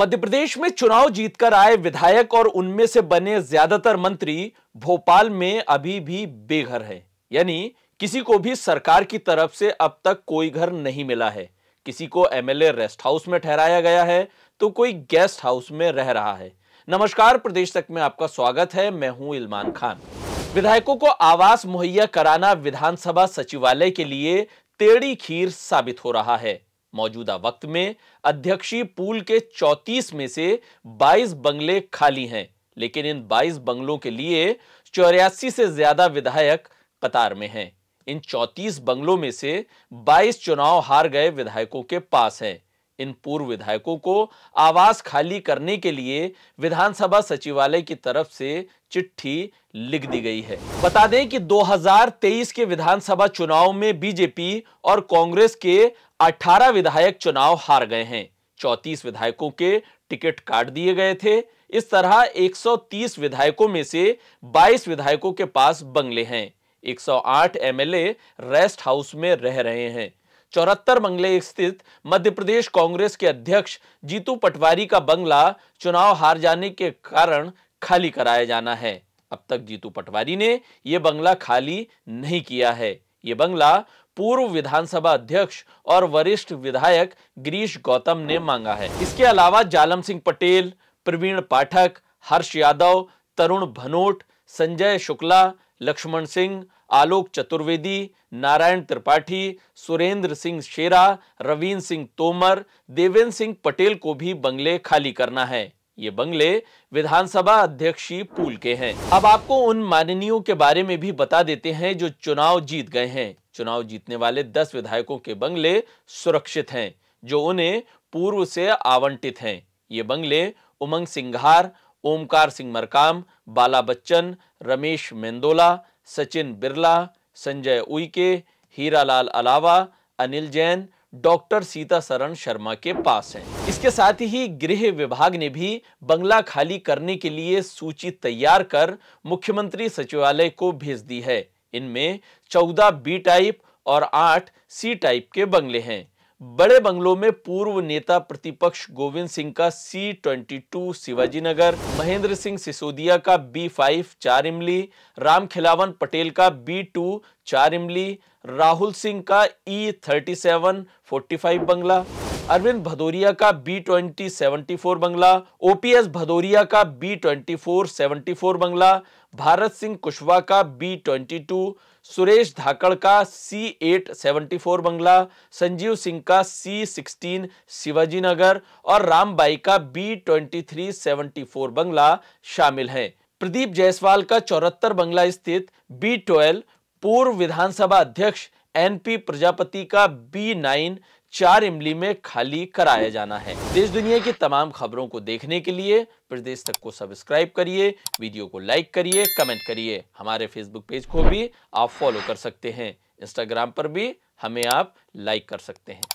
मध्य प्रदेश में चुनाव जीतकर आए विधायक और उनमें से बने ज्यादातर मंत्री भोपाल में अभी भी बेघर है यानी किसी को भी सरकार की तरफ से अब तक कोई घर नहीं मिला है किसी को एमएलए रेस्ट हाउस में ठहराया गया है तो कोई गेस्ट हाउस में रह रहा है नमस्कार प्रदेश तक में आपका स्वागत है मैं हूं इलमान खान विधायकों को आवास मुहैया कराना विधानसभा सचिवालय के लिए टेड़ी खीर साबित हो रहा है मौजूदा वक्त में अध्यक्षीय पूल के 34 में से 22 बंगले खाली हैं लेकिन इन 22 बंगलों के लिए चौरासी से ज्यादा विधायक कतार में हैं इन 34 बंगलों में से 22 चुनाव हार गए विधायकों के पास हैं इन पूर्व विधायकों को आवास खाली करने के लिए विधानसभा सचिवालय की तरफ से चिट्ठी लिख दी गई है बता दें कि 2023 के विधानसभा चुनाव में बीजेपी और कांग्रेस के 18 विधायक चुनाव हार गए हैं 34 विधायकों के टिकट काट दिए गए थे इस तरह 130 विधायकों में से 22 विधायकों के पास बंगले हैं 108 एमएलए रेस्ट हाउस में रह रहे हैं चौहत्तर बंगले स्थित मध्य प्रदेश कांग्रेस के अध्यक्ष जीतू पटवारी का बंगला चुनाव हार जाने के कारण खाली कराया जाना है अब तक जीतू पटवारी ने यह बंगला खाली नहीं किया है ये बंगला पूर्व विधानसभा अध्यक्ष और वरिष्ठ विधायक गिरीश गौतम ने मांगा है इसके अलावा जालम सिंह पटेल प्रवीण पाठक हर्ष यादव तरुण भनोट संजय शुक्ला लक्ष्मण सिंह आलोक चतुर्वेदी नारायण त्रिपाठी सुरेंद्र सिंह शेरा रवीन्द्र सिंह तोमर देवेंद्र सिंह पटेल को भी बंगले खाली करना है ये बंगले विधानसभा अध्यक्षी पूल के हैं अब आपको उन माननीयों के बारे में भी बता देते हैं जो चुनाव जीत गए हैं चुनाव जीतने वाले दस विधायकों के बंगले सुरक्षित हैं जो उन्हें पूर्व से आवंटित हैं ये बंगले उमंग सिंघार ओमकार सिंह मरकाम बाला बच्चन रमेश मेंदोला सचिन बिरला संजय उइके हीरालाल अलावा अनिल जैन डॉक्टर सीता सरण शर्मा के पास है इसके साथ ही गृह विभाग ने भी बंगला खाली करने के लिए सूची तैयार कर मुख्यमंत्री सचिवालय को भेज दी है इनमें चौदह बी टाइप और आठ सी टाइप के बंगले हैं बड़े बंगलों में पूर्व नेता प्रतिपक्ष गोविंद सिंह का C twenty two Shivajinagar Mahendra Singh Sisodia का बी फाइव चार इमली राम खिलावन पटेल का बी टू चार इमली राहुल सिंह का E thirty seven forty five बंगला अरविंद भदौरिया का बी ट्वेंटी सेवेंटी फोर बंगला ओपीएस भदौरिया का B twenty four seventy four बंगला भारत सिंह कुशवा का B twenty two Suresh Dhakad का सी एट सेवेंटी फोर बंगला संजीव सिंह का सी सिक्सटीन शिवाजी नगर और रामबाई का B twenty three seventy four बंगला शामिल है प्रदीप जायसवाल का चौहत्तर बंगला स्थित बी ट्वेल्व पूर्व विधानसभा अध्यक्ष एनपी प्रजापति का बी नाइन चार इमली में खाली कराया जाना है देश दुनिया की तमाम खबरों को देखने के लिए प्रदेश तक को सब्सक्राइब करिए वीडियो को लाइक करिए कमेंट करिए हमारे फेसबुक पेज को भी आप फॉलो कर सकते हैं इंस्टाग्राम पर भी हमें आप लाइक कर सकते हैं